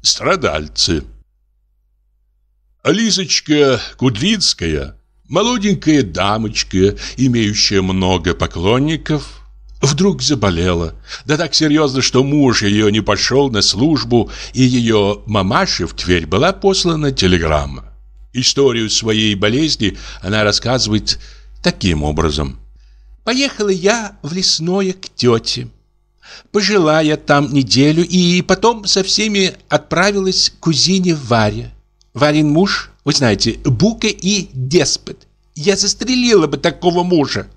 Страдальцы. Лизочка Кудринская, молоденькая дамочка, имеющая много поклонников, вдруг заболела. Да так серьезно, что муж ее не пошел на службу, и ее мамаше в Тверь была послана телеграмма. Историю своей болезни она рассказывает таким образом. «Поехала я в лесное к тете». Пожила я там неделю и потом со всеми отправилась к кузине Варе. Варин муж, вы знаете, бука и деспот. Я застрелила бы такого мужа.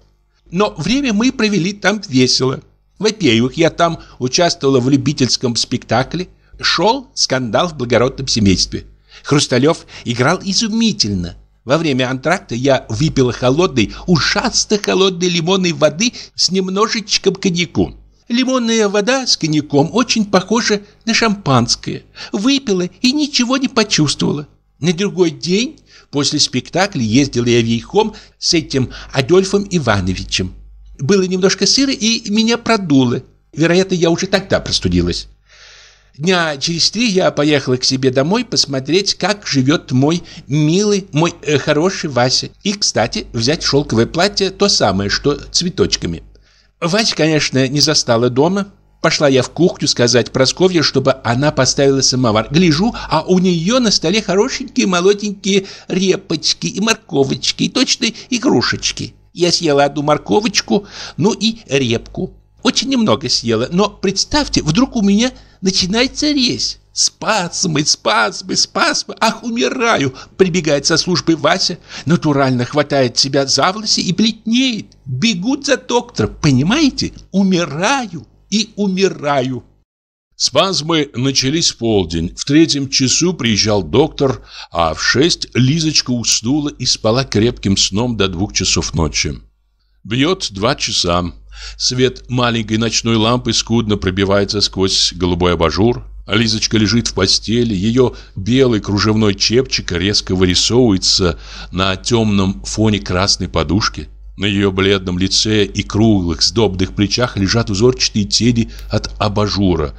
Но время мы провели там весело. Во-первых, я там участвовала в любительском спектакле. Шел скандал в благородном семействе. Хрусталев играл изумительно. Во время антракта я выпила холодной, ужасно холодной лимонной воды с немножечком коньяку. Лимонная вода с коньяком очень похожа на шампанское. Выпила и ничего не почувствовала. На другой день после спектакля ездила я вейхом с этим Адольфом Ивановичем. Было немножко сыро, и меня продуло. Вероятно, я уже тогда простудилась. Дня через три я поехала к себе домой посмотреть, как живет мой милый, мой э, хороший Вася. И, кстати, взять шелковое платье то самое, что цветочками. Вася, конечно, не застала дома. Пошла я в кухню сказать Просковье, чтобы она поставила самовар. Гляжу, а у нее на столе хорошенькие молоденькие репочки и морковочки, и точно игрушечки. Я съела одну морковочку, ну и репку. Очень немного съела, но представьте, вдруг у меня начинается резь. «Спазмы, спазмы, спазмы! Ах, умираю!» Прибегает со службы Вася, натурально хватает себя за волосы и плетнеет. Бегут за доктором, понимаете? Умираю и умираю. Спазмы начались в полдень. В третьем часу приезжал доктор, а в шесть Лизочка уснула и спала крепким сном до двух часов ночи. Бьет два часа. Свет маленькой ночной лампы скудно пробивается сквозь голубой абажур. Ализочка лежит в постели, ее белый кружевной чепчик резко вырисовывается на темном фоне красной подушки. На ее бледном лице и круглых сдобных плечах лежат узорчатые тени от абажура.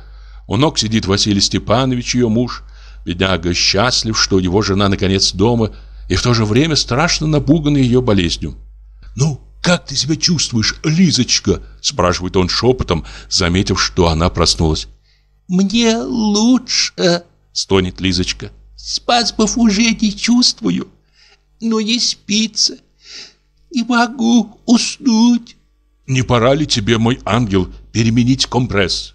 У ног сидит Василий Степанович, ее муж. Бедняга счастлив, что его жена наконец дома, и в то же время страшно напуган ее болезнью. «Ну, как ты себя чувствуешь, Лизочка?» – спрашивает он шепотом, заметив, что она проснулась. Мне лучше, стонет Лизочка. Спазмов уже не чувствую, но не спится. Не могу уснуть. Не пора ли тебе, мой ангел, переменить компресс?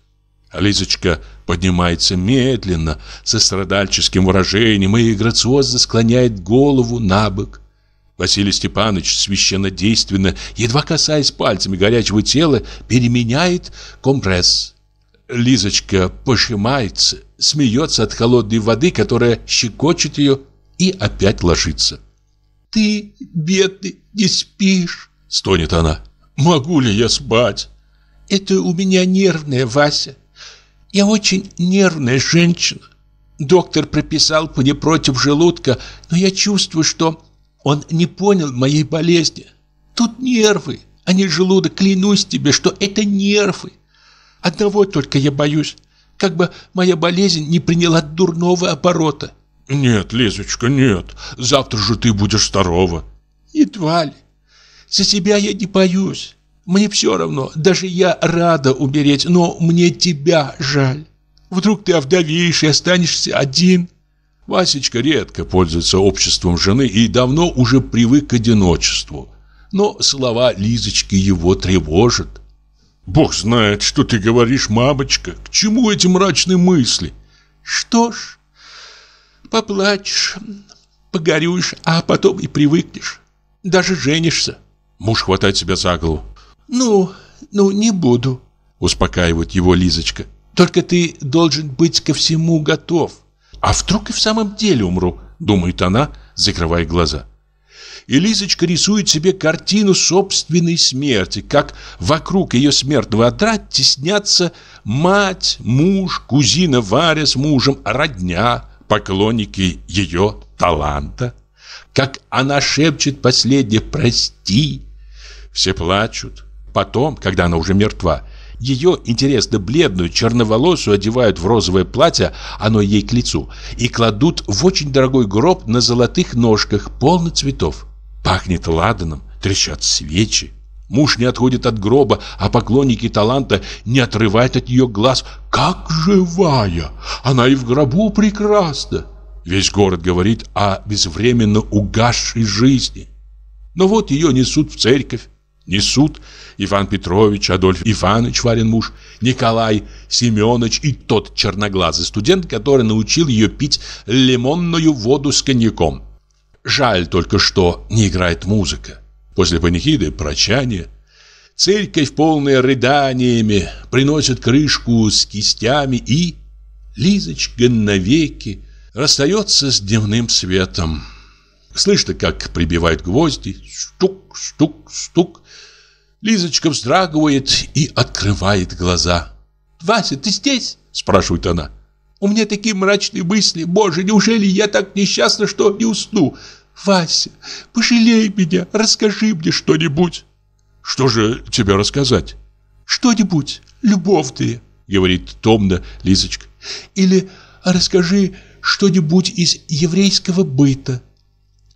А Лизочка поднимается медленно, со страдальческим выражением и грациозно склоняет голову на бок. Василий Степанович священно-действенно, едва касаясь пальцами горячего тела, переменяет компресс. Лизочка пожимается, смеется от холодной воды, которая щекочет ее, и опять ложится. «Ты, бедный, не спишь?» — стонет она. «Могу ли я спать?» «Это у меня нервная, Вася. Я очень нервная женщина. Доктор прописал мне против желудка, но я чувствую, что он не понял моей болезни. Тут нервы, а не желудок. Клянусь тебе, что это нервы. Одного только я боюсь, как бы моя болезнь не приняла дурного оборота. Нет, Лизочка, нет. Завтра же ты будешь здорова. Едва ли. За себя я не боюсь. Мне все равно, даже я рада умереть, но мне тебя жаль. Вдруг ты овдовеешь и останешься один. Васечка редко пользуется обществом жены и давно уже привык к одиночеству. Но слова Лизочки его тревожат. Бог знает, что ты говоришь, мамочка. К чему эти мрачные мысли? Что ж, поплачешь, погорюешь, а потом и привыкнешь. Даже женишься. Муж хватает себя за голову. Ну, ну, не буду, успокаивает его Лизочка. Только ты должен быть ко всему готов. А вдруг и в самом деле умру, думает она, закрывая глаза. И Лизочка рисует себе картину собственной смерти, как вокруг ее смертного отра теснятся мать, муж, кузина Варя с мужем, родня, поклонники ее таланта. Как она шепчет последнее «прости». Все плачут. Потом, когда она уже мертва, ее интересно бледную, черноволосую одевают в розовое платье, оно ей к лицу, и кладут в очень дорогой гроб на золотых ножках, полный цветов. Пахнет ладаном, трещат свечи. Муж не отходит от гроба, а поклонники таланта не отрывают от нее глаз. Как живая! Она и в гробу прекрасна! Весь город говорит о безвременно угасшей жизни. Но вот ее несут в церковь. Несут Иван Петрович, Адольф Иванович, Варин муж, Николай Семенович и тот черноглазый студент, который научил ее пить лимонную воду с коньяком. Жаль только, что не играет музыка. После панихиды прочание. Церковь, полная рыданиями, приносит крышку с кистями и... Лизочка навеки расстается с дневным светом. Слышно, как прибивают гвозди. Стук, стук, стук. Лизочка вздрагивает и открывает глаза. «Вася, ты здесь?» – спрашивает она. «У меня такие мрачные мысли. Боже, неужели я так несчастна, что не усну? Вася, пожалей меня, расскажи мне что-нибудь». «Что же тебе рассказать?» «Что-нибудь любовные», – говорит томно Лизочка. «Или расскажи что-нибудь из еврейского быта».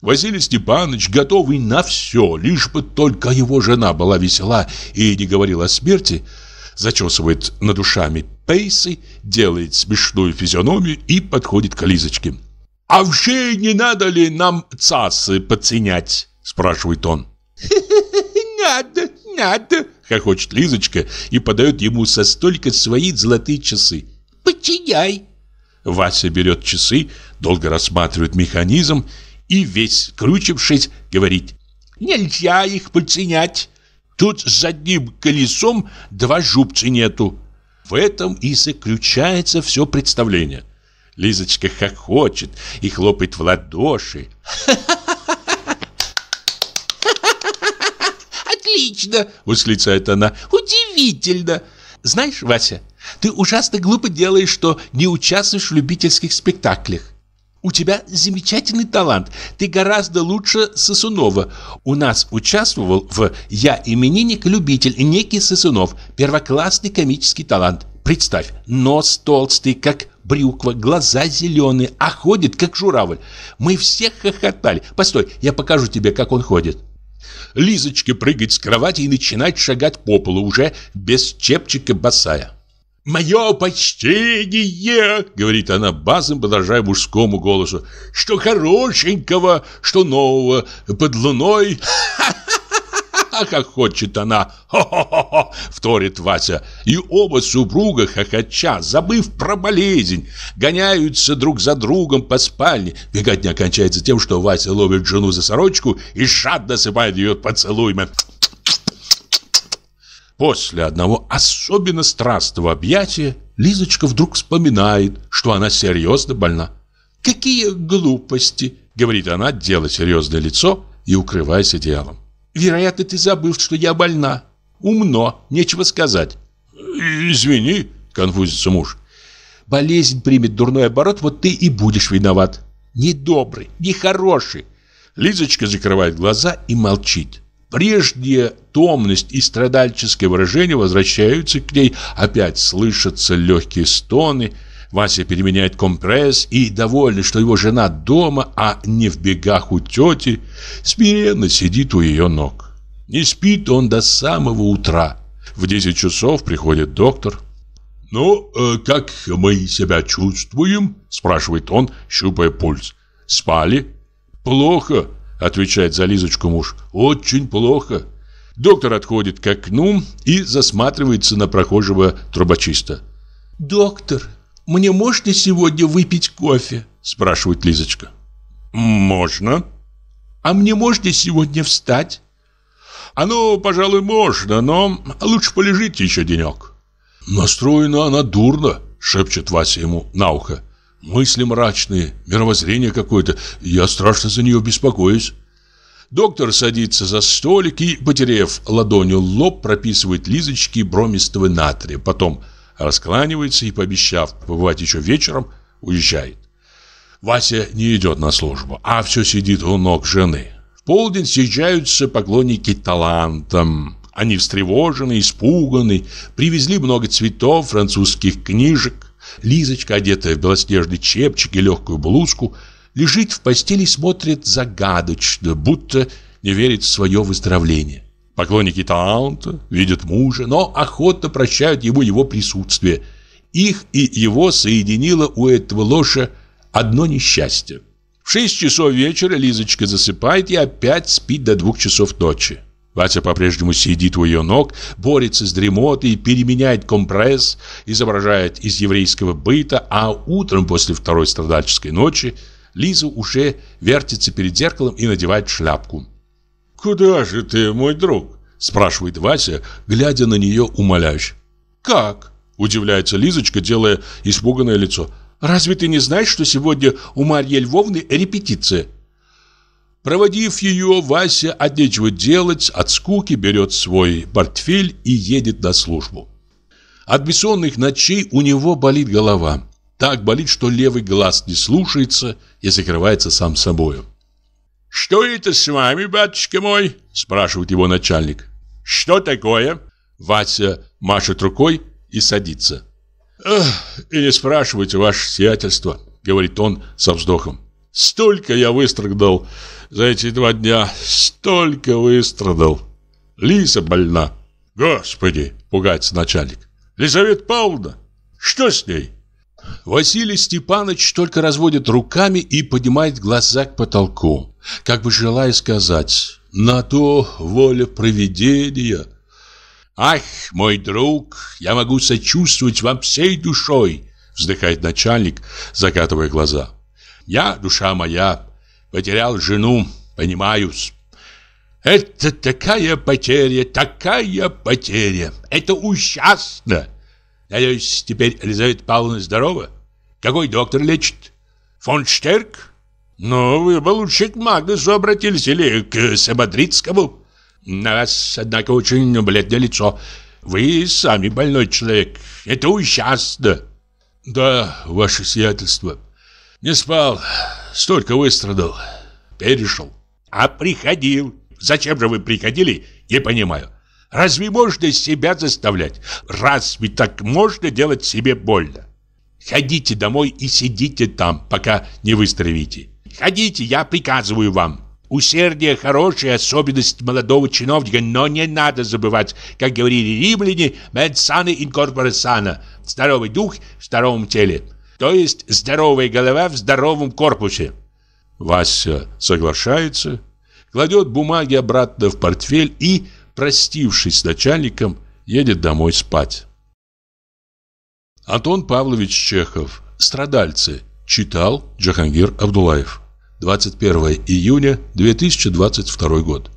Василий Степанович, готовый на все, лишь бы только его жена была весела и не говорила о смерти, зачесывает над ушами пейсы, делает смешную физиономию и подходит к Лизочке. «А вообще не надо ли нам цасы подценять?» – спрашивает он. «Надо, надо!» – хохочет Лизочка и подает ему со столько свои золотые часы. «Подчиняй!» Вася берет часы, долго рассматривает механизм и весь скрючившись, говорит «Нельзя их подценять, тут с одним колесом два жубца нету». В этом и заключается все представление. Лизочка хохочет и хлопает в ладоши. «Отлично!» — восклицает она. «Удивительно! Знаешь, Вася, ты ужасно глупо делаешь, что не участвуешь в любительских спектаклях. У тебя замечательный талант. Ты гораздо лучше Сосунова. У нас участвовал в «Я именинник-любитель» некий Сосунов. Первоклассный комический талант. Представь, нос толстый, как брюква, глаза зеленые, а ходит, как журавль. Мы все хохотали. Постой, я покажу тебе, как он ходит. Лизочка прыгает с кровати и начинает шагать по полу уже без чепчика босая. «Мое почтение!» — говорит она басом, подражая мужскому голосу. «Что хорошенького, что нового под луной!» как хочет она! Хо-хо-хо!» — вторит Вася. И оба супруга хохоча, забыв про болезнь, гоняются друг за другом по спальне. бегать не кончается тем, что Вася ловит жену за сорочку и жадно сыпает ее поцелуем. После одного особенно страстного объятия Лизочка вдруг вспоминает, что она серьезно больна. «Какие глупости!» — говорит она, делая серьезное лицо и укрываясь идеалом. «Вероятно, ты забыл, что я больна. Умно, нечего сказать». «Извини», — конфузится муж. «Болезнь примет дурной оборот, вот ты и будешь виноват. Недобрый, нехороший». Лизочка закрывает глаза и молчит. Прежняя томность и страдальческое выражение возвращаются к ней, опять слышатся легкие стоны. Вася переменяет компресс и, довольный, что его жена дома, а не в бегах у тети, смиренно сидит у ее ног. Не спит он до самого утра. В 10 часов приходит доктор. «Ну, э, как мы себя чувствуем?» – спрашивает он, щупая пульс. «Спали?» «Плохо», Отвечает за Лизочку муж. Очень плохо. Доктор отходит к окну и засматривается на прохожего трубочиста. «Доктор, мне можно сегодня выпить кофе?» Спрашивает Лизочка. «Можно». «А мне можно сегодня встать?» А ну, пожалуй, можно, но лучше полежите еще денек». «Настроена она дурно», — шепчет Вася ему на ухо. Мысли мрачные, мировоззрение какое-то. Я страшно за нее беспокоюсь. Доктор садится за столик и, потеряв ладонью лоб, прописывает Лизочки бромистого натрия. Потом раскланивается и, пообещав побывать еще вечером, уезжает. Вася не идет на службу, а все сидит у ног жены. В полдень съезжаются поклонники талантам. Они встревожены, испуганы, привезли много цветов, французских книжек. Лизочка, одетая в белоснежный чепчик и легкую блузку, лежит в постели и смотрит загадочно, будто не верит в свое выздоровление. Поклонники Таунта видят мужа, но охотно прощают ему его присутствие. Их и его соединило у этого лоша одно несчастье. В шесть часов вечера Лизочка засыпает и опять спит до двух часов ночи. Вася по-прежнему сидит у ее ног, борется с дремотой, переменяет компресс, изображает из еврейского быта, а утром после второй страдальческой ночи Лиза уже вертится перед зеркалом и надевает шляпку. «Куда же ты, мой друг?» – спрашивает Вася, глядя на нее умоляюще. «Как?» – удивляется Лизочка, делая испуганное лицо. «Разве ты не знаешь, что сегодня у Марьи Львовны репетиция?» Проводив ее, Вася от нечего делать, от скуки берет свой портфель и едет на службу. От бессонных ночей у него болит голова. Так болит, что левый глаз не слушается и закрывается сам собою. «Что это с вами, батюшка мой?» – спрашивает его начальник. «Что такое?» Вася машет рукой и садится. «Эх, и не спрашивайте ваше сиятельство», – говорит он со вздохом. Столько я выстрадал за эти два дня, столько выстрадал. Лиза больна. Господи, пугается начальник. Лизавета Павловна, что с ней? Василий Степанович только разводит руками и поднимает глаза к потолку, как бы желая сказать «На то воля провидения». «Ах, мой друг, я могу сочувствовать вам всей душой», вздыхает начальник, закатывая глаза. Я, душа моя, потерял жену, понимаюсь. Это такая потеря, такая потеря. Это ужасно. Надеюсь, теперь Елизавета Павловна здорова? Какой доктор лечит? Фон Штерк? Ну, вы бы лучше к Магнусу обратились или к Самодрицкому. На вас, однако, очень бледное лицо. Вы сами больной человек. Это ужасно. Да, ваше сиятельство. Не спал, столько выстрадал, перешел. А приходил. Зачем же вы приходили, не понимаю. Разве можно себя заставлять? Разве так можно делать себе больно? Ходите домой и сидите там, пока не выздоровите. Ходите, я приказываю вам. Усердие – хорошая особенность молодого чиновника, но не надо забывать, как говорили римляне, «Med sane in – «здоровый дух в здоровом теле». То есть здоровая голова в здоровом корпусе. Вася э, соглашается, кладет бумаги обратно в портфель и, простившись с начальником, едет домой спать. Антон Павлович Чехов. Страдальцы. Читал Джахангир Абдулаев. 21 июня 2022 год.